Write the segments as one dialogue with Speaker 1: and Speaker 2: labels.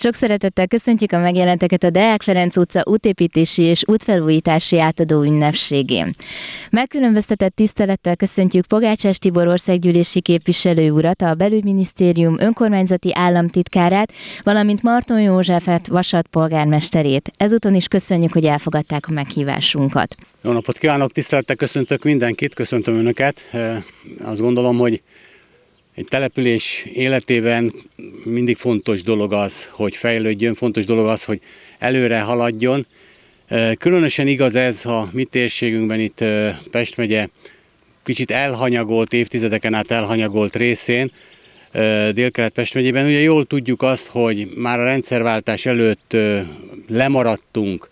Speaker 1: Sok szeretettel köszöntjük a megjelenteket a Deák Ferenc utca útépítési és útfelújítási átadó ünnepségén. Megkülönböztetett tisztelettel köszöntjük Pogácsás Tibor országgyűlési képviselő urat, a belügyminisztérium önkormányzati államtitkárát, valamint Marton Józsefet, Vasat polgármesterét. Ezúton is köszönjük, hogy elfogadták a meghívásunkat. Jó napot kívánok, tisztelettel köszöntök mindenkit, köszöntöm Önöket. Azt gondolom, hogy egy település életében mindig fontos dolog az, hogy fejlődjön, fontos dolog az, hogy előre haladjon. Különösen igaz ez a mi térségünkben itt Pest megye kicsit elhanyagolt, évtizedeken át elhanyagolt részén, Dél-Kelet-Pest megyében. Ugye jól tudjuk azt, hogy már a rendszerváltás előtt lemaradtunk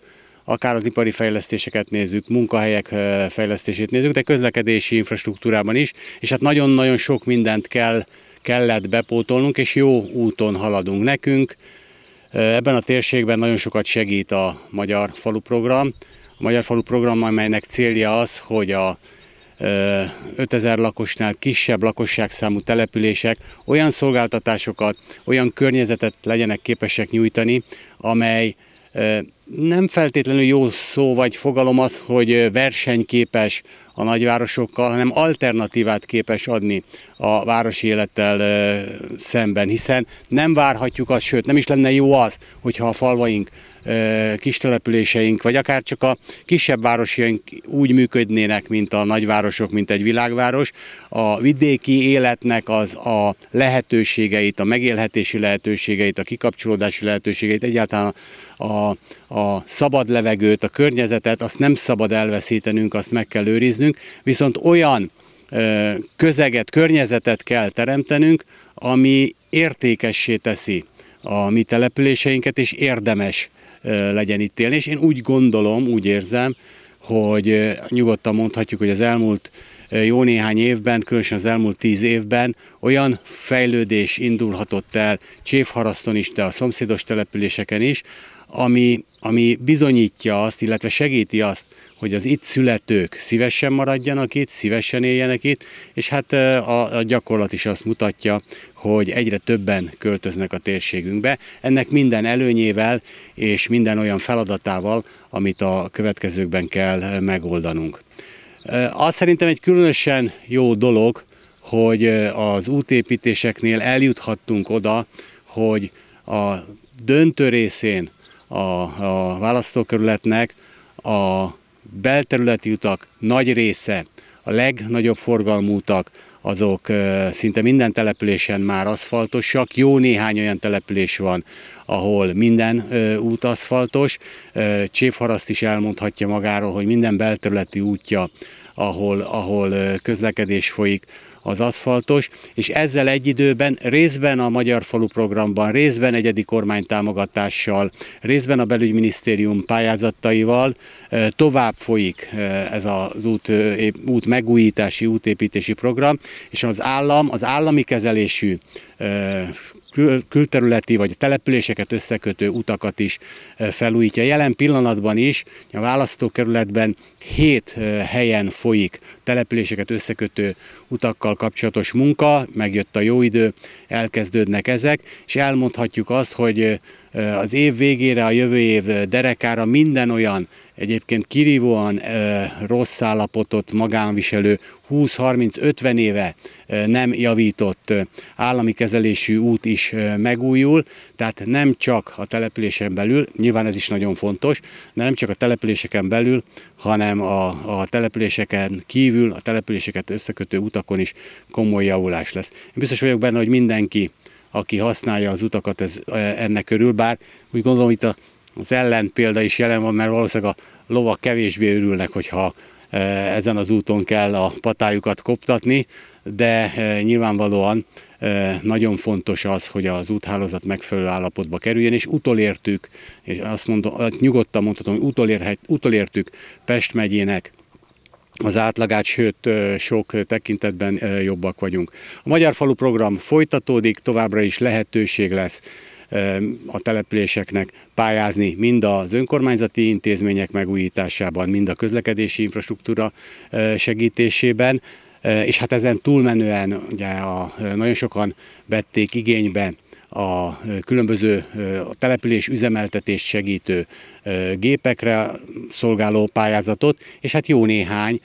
Speaker 1: akár az ipari fejlesztéseket nézzük, munkahelyek fejlesztését nézzük, de közlekedési infrastruktúrában is, és hát nagyon-nagyon sok mindent kell, kellett bepótolnunk, és jó úton haladunk nekünk. Ebben a térségben nagyon sokat segít a Magyar Falu Program. A Magyar Falu Program, amelynek célja az, hogy a 5000 lakosnál kisebb lakosságszámú települések olyan szolgáltatásokat, olyan környezetet legyenek képesek nyújtani, amely nem feltétlenül jó szó vagy fogalom az, hogy versenyképes a nagyvárosokkal, hanem alternatívát képes adni a városi élettel szemben, hiszen nem várhatjuk azt, sőt nem is lenne jó az, hogyha a falvaink kis településeink, vagy akár csak a kisebb városjaink úgy működnének, mint a nagyvárosok, mint egy világváros, a vidéki életnek az a lehetőségeit, a megélhetési lehetőségeit, a kikapcsolódási lehetőségeit, egyáltalán a, a szabad levegőt, a környezetet, azt nem szabad elveszítenünk, azt meg kell őriznünk, viszont olyan közeget, környezetet kell teremtenünk, ami értékessé teszi a mi településeinket, és érdemes legyen itt élni, és én úgy gondolom, úgy érzem, hogy nyugodtan mondhatjuk, hogy az elmúlt jó néhány évben, különösen az elmúlt tíz évben olyan fejlődés indulhatott el Csévharaszton is, de a szomszédos településeken is, ami, ami bizonyítja azt, illetve segíti azt, hogy az itt születők szívesen maradjanak itt, szívesen éljenek itt, és hát a, a gyakorlat is azt mutatja, hogy egyre többen költöznek a térségünkbe. Ennek minden előnyével és minden olyan feladatával, amit a következőkben kell megoldanunk. Azt szerintem egy különösen jó dolog, hogy az útépítéseknél eljuthattunk oda, hogy a döntő részén a, a választókerületnek a belterületi utak nagy része, a legnagyobb forgalmú utak, azok szinte minden településen már aszfaltosak, jó néhány olyan település van, ahol minden út aszfaltos. Csévharaszt is elmondhatja magáról, hogy minden belterületi útja ahol, ahol közlekedés folyik az aszfaltos, és ezzel egy időben részben a Magyar Falu programban, részben egyedi kormánytámogatással, részben a belügyminisztérium pályázataival tovább folyik ez az út, út megújítási, útépítési program, és az állam, az állami kezelésű kül- külterületi vagy településeket összekötő utakat is e, felújítja. Jelen pillanatban is a választókerületben hét e, helyen folyik településeket összekötő utakkal kapcsolatos munka, megjött a jó idő, elkezdődnek ezek, és elmondhatjuk azt, hogy e, az év végére, a jövő év derekára minden olyan egyébként kirívóan rossz állapotot magánviselő 20-30-50 éve nem javított állami kezelésű út is megújul, tehát nem csak a településen belül, nyilván ez is nagyon fontos, de nem csak a településeken belül, hanem a, a településeken kívül, a településeket összekötő utakon is komoly javulás lesz. Én biztos vagyok benne, hogy mindenki, aki használja az utakat, ez ennek körül, bár úgy gondolom itt a az ellen példa is jelen van, mert valószínűleg a lovak kevésbé örülnek, hogyha e, ezen az úton kell a patájukat koptatni, de e, nyilvánvalóan e, nagyon fontos az, hogy az úthálózat megfelelő állapotba kerüljön, és utolértük, és azt mondom, nyugodtan mondhatom, hogy utolérhet, utolértük Pest megyének az átlagát, sőt sok tekintetben jobbak vagyunk. A Magyar Falu program folytatódik, továbbra is lehetőség lesz Eh, a településeknek pályázni mind az önkormányzati intézmények megújításában, mind a közlekedési infrastruktúra eh, segítésében, eh, és hát ezen túlmenően ugye a, nagyon sokan vették igénybe a különböző a település üzemeltetés segítő gépekre szolgáló pályázatot, és hát jó néhány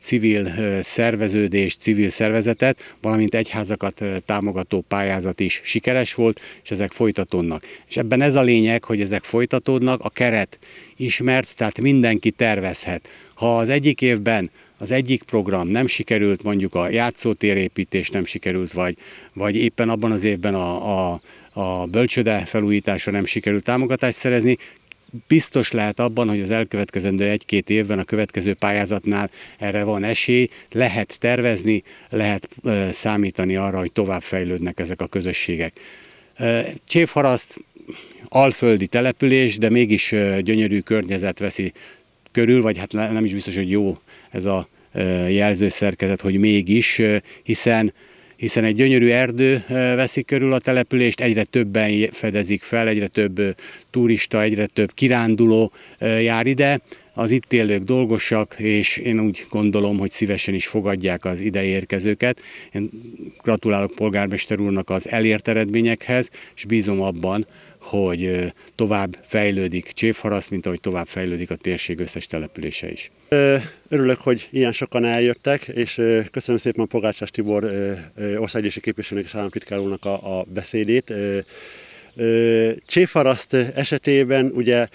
Speaker 1: civil szerveződés, civil szervezetet, valamint egyházakat támogató pályázat is sikeres volt, és ezek folytatódnak. És ebben ez a lényeg, hogy ezek folytatódnak, a keret ismert, tehát mindenki tervezhet. Ha az egyik évben az egyik program nem sikerült, mondjuk a játszótérépítés nem sikerült, vagy, vagy éppen abban az évben a, a, a bölcsöde felújítása nem sikerült támogatást szerezni, biztos lehet abban, hogy az elkövetkezendő egy-két évben a következő pályázatnál erre van esély, lehet tervezni, lehet számítani arra, hogy tovább fejlődnek ezek a közösségek. Csévharaszt alföldi település, de mégis gyönyörű környezet veszi körül, vagy hát nem is biztos, hogy jó ez a e, jelzőszerkezet, hogy mégis, e, hiszen hiszen egy gyönyörű erdő e, veszik körül a települést, egyre többen fedezik fel, egyre több turista, egyre több kiránduló jár ide, az itt élők dolgosak, és én úgy gondolom, hogy szívesen is fogadják az ideérkezőket. Én gratulálok polgármester úrnak az elért eredményekhez, és bízom abban, hogy tovább fejlődik Csévharasz, mint ahogy tovább fejlődik a térség összes települése is.
Speaker 2: Örülök, hogy ilyen sokan eljöttek, és köszönöm szépen Pogácsás Tibor országgyűlési képviselőnek és államtitkár úrnak a, a beszédét. Csévharaszt esetében ugye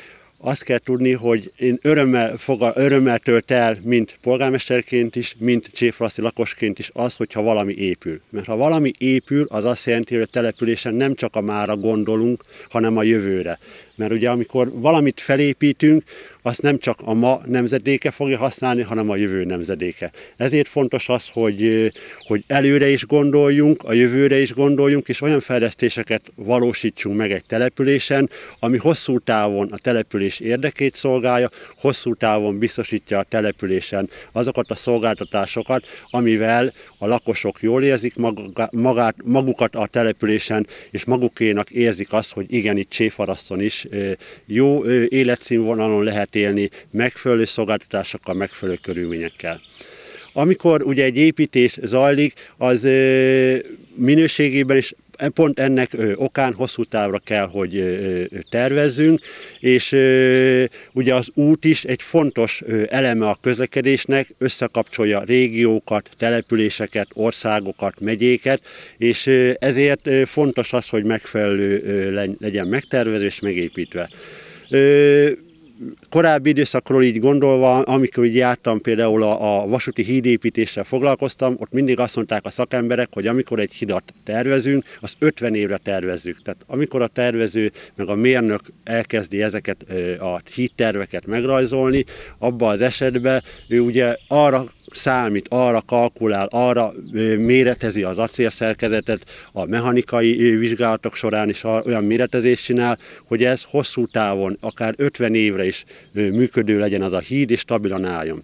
Speaker 2: azt kell tudni, hogy én örömmel, foga, örömmel tölt el, mint polgármesterként is, mint cséfraszi lakosként is az, hogyha valami épül. Mert ha valami épül, az azt jelenti, hogy a településen nem csak a mára gondolunk, hanem a jövőre. Mert ugye amikor valamit felépítünk, azt nem csak a ma nemzedéke fogja használni, hanem a jövő nemzedéke. Ezért fontos az, hogy, hogy előre is gondoljunk, a jövőre is gondoljunk, és olyan fejlesztéseket valósítsunk meg egy településen, ami hosszú távon a település érdekét szolgálja, hosszú távon biztosítja a településen azokat a szolgáltatásokat, amivel a lakosok jól érzik magát, magukat a településen, és magukénak érzik azt, hogy igen, itt Cséfaraszton is jó életszínvonalon lehet élni, megfelelő szolgáltatásokkal, megfelelő körülményekkel. Amikor ugye egy építés zajlik, az minőségében és E, pont ennek okán hosszú távra kell, hogy tervezzünk, és ugye az út is egy fontos eleme a közlekedésnek, összekapcsolja régiókat, településeket, országokat, megyéket, és ezért fontos az, hogy megfelelő legyen megtervezés, megépítve korábbi időszakról így gondolva, amikor így jártam például a, a vasúti hídépítéssel foglalkoztam, ott mindig azt mondták a szakemberek, hogy amikor egy hidat tervezünk, az 50 évre tervezzük. Tehát amikor a tervező meg a mérnök elkezdi ezeket a hídterveket megrajzolni, abban az esetben ő ugye arra számít, arra kalkulál, arra méretezi az acélszerkezetet, a mechanikai vizsgálatok során is olyan méretezést csinál, hogy ez hosszú távon, akár 50 évre is működő legyen az a híd, és stabilan álljon.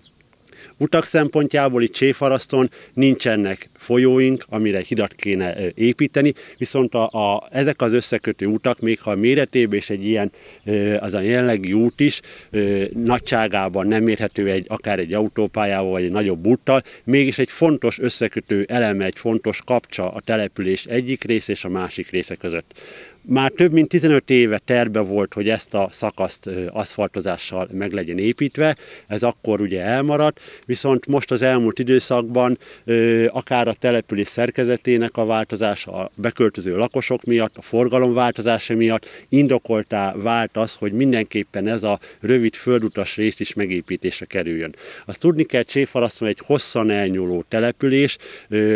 Speaker 2: Utak szempontjából itt Cséfaraszton nincsenek folyóink, amire hidat kéne építeni, viszont a, a, ezek az összekötő utak, még ha a méretében és egy ilyen, az a jelenlegi út is nagyságában nem érhető egy, akár egy autópályával vagy egy nagyobb úttal, mégis egy fontos összekötő eleme, egy fontos kapcsa a település egyik rész és a másik része között. Már több mint 15 éve terve volt, hogy ezt a szakaszt aszfaltozással meg legyen építve, ez akkor ugye elmaradt, viszont most az elmúlt időszakban akár a település szerkezetének a változása, a beköltöző lakosok miatt, a forgalom változása miatt indokoltá vált az, hogy mindenképpen ez a rövid földutas részt is megépítésre kerüljön. Azt tudni kell, Cséfalaszon egy hosszan elnyúló település,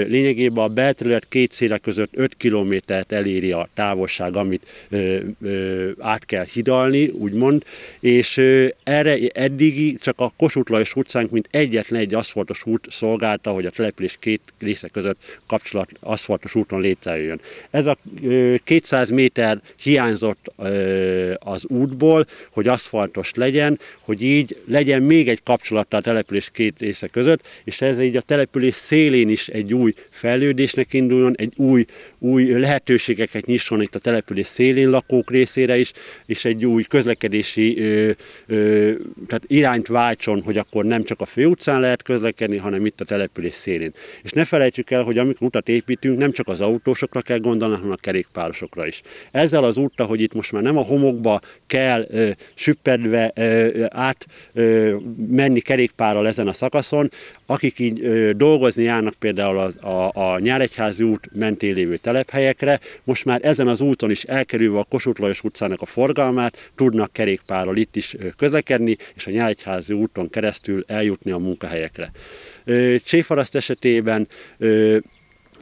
Speaker 2: lényegében a belterület két széle között 5 kilométert eléri a távolság válság, amit ö, ö, át kell hidalni, úgymond, és ö, erre eddigi csak a Kossuth-Lajos utcánk, mint egyetlen egy aszfaltos út szolgálta, hogy a település két része között kapcsolat aszfaltos úton létrejöjjön. Ez a ö, 200 méter hiányzott ö, az útból, hogy aszfaltos legyen, hogy így legyen még egy kapcsolat a település két része között, és ez így a település szélén is egy új fejlődésnek induljon, egy új, új lehetőségeket nyisson itt a település település szélén lakók részére is, és egy új közlekedési ö, ö, tehát irányt váltson, hogy akkor nem csak a főutcán lehet közlekedni, hanem itt a település szélén. És ne felejtsük el, hogy amikor utat építünk, nem csak az autósokra kell gondolni, hanem a kerékpárosokra is. Ezzel az úttal, hogy itt most már nem a homokba kell ö, süppedve ö, át ö, menni kerékpárral ezen a szakaszon, akik így ö, dolgozni járnak például az, a, a Nyáregyházi út mentén lévő telephelyekre, most már ezen az úton is is elkerülve a Kossuth Lajos utcának a forgalmát, tudnak kerékpárral itt is közlekedni, és a Nyájtházi úton keresztül eljutni a munkahelyekre. Cséfaraszt esetében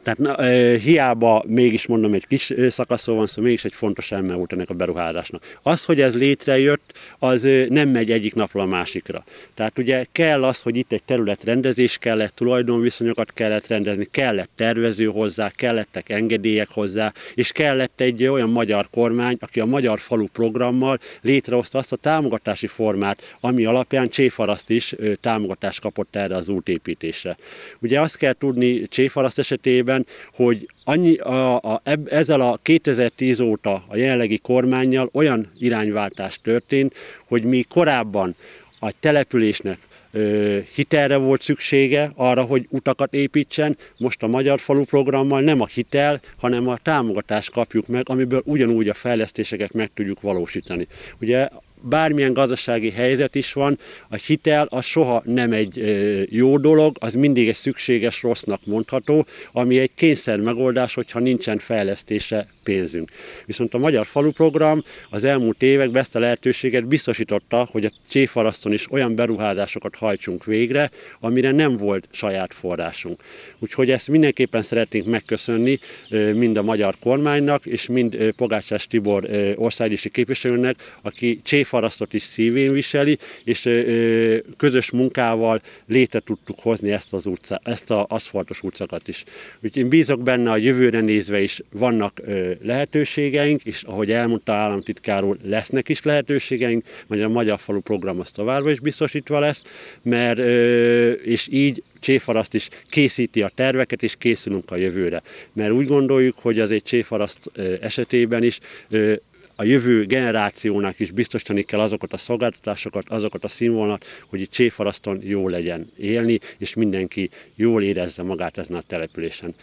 Speaker 2: tehát na, hiába mégis mondom, egy kis szakaszról van szó, szóval mégis egy fontos elme volt ennek a beruházásnak. Az, hogy ez létrejött, az nem megy egyik napról a másikra. Tehát ugye kell az, hogy itt egy területrendezés kellett, tulajdonviszonyokat kellett rendezni, kellett tervező hozzá, kellettek engedélyek hozzá, és kellett egy olyan magyar kormány, aki a Magyar Falu programmal létrehozta azt a támogatási formát, ami alapján Cséfaraszt is támogatást kapott erre az útépítésre. Ugye azt kell tudni Cséfaraszt esetében, tekintetben, hogy annyi, a, a, ezzel a 2010 óta a jelenlegi kormányjal olyan irányváltás történt, hogy mi korábban a településnek hitelre volt szüksége arra, hogy utakat építsen. Most a Magyar Falu programmal nem a hitel, hanem a támogatást kapjuk meg, amiből ugyanúgy a fejlesztéseket meg tudjuk valósítani. Ugye bármilyen gazdasági helyzet is van, a hitel az soha nem egy jó dolog, az mindig egy szükséges rossznak mondható, ami egy kényszer megoldás, hogyha nincsen fejlesztése pénzünk. Viszont a Magyar Falu Program az elmúlt években ezt a lehetőséget biztosította, hogy a Cséfaraszton is olyan beruházásokat hajtsunk végre, amire nem volt saját forrásunk. Úgyhogy ezt mindenképpen szeretnénk megköszönni mind a magyar kormánynak, és mind Pogácsás Tibor országgyűlési képviselőnek, aki Cséfaraszton farasztot is szívén viseli, és közös munkával létre tudtuk hozni ezt az utca, ezt az aszfaltos utcakat is. Úgyhogy én bízok benne, a jövőre nézve is vannak lehetőségeink, és ahogy elmondta államtitkáról, lesznek is lehetőségeink, vagy a Magyar Falu program az továbbra is biztosítva lesz, mert és így Cséfaraszt is készíti a terveket, és készülünk a jövőre. Mert úgy gondoljuk, hogy az egy Cséfaraszt esetében is a jövő generációnak is biztosítani kell azokat a szolgáltatásokat, azokat a színvonalat, hogy itt Cséfaraszton jó legyen élni, és mindenki jól érezze magát ezen a településen.